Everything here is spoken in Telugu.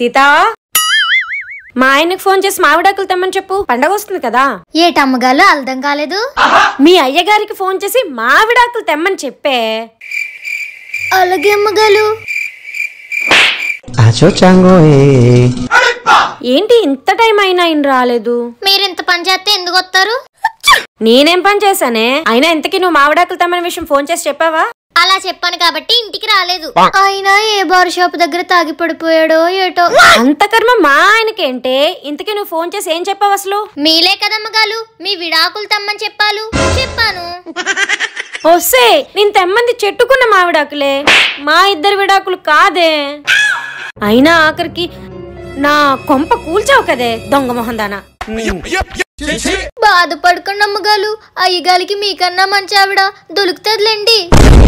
సీతా మా ఆయనకు ఫోన్ చేసి మామిడాకులు తెమ్మని చెప్పు పండగ వస్తుంది కదా ఏటమ్మగాలు అర్థం కాలేదు మీ అయ్యగారికి ఫోన్ చేసి మామిడాకులు తెమ్మని చెప్పే అలాగే అమ్మగాలు ఏంటి ఇంత టైం అయినా ఆయన రాలేదు మీరు ఇంత పని చేస్తే ఎందుకు వస్తారు నేనేం పని చేశానే అయినా ఇంతకీ నువ్వు మామిడాకులు తెమ్మని విషయం ఫోన్ చేసి చెప్పావా అలా చెప్పాను కాబట్టి ఇంటికి రాలేదు అయినా ఏ బార్ షాప్ దగ్గర తాగి పడిపోయాడో ఏటో అంత కర్మ మా ఆయనకేంటే ఇంతకీ నువ్వు ఫోన్ చేసి ఏం చెప్పావు అసలు మీలే కదమ్మగాలు మీ విడాకులు తమ్మని చెప్పాలు చెప్పాను వస్తే నేను తెమ్మంది చెట్టుకున్న విడాకులే మా ఇద్దరు విడాకులు కాదే అయినా ఆఖరికి నా కొంప కూల్చావు కదే దొంగ మొహందానా బాధపడుకున్న అమ్మగాలు అయ్యగాలికి మీకన్నా మంచి ఆవిడ దొరుకుతుందిలేండి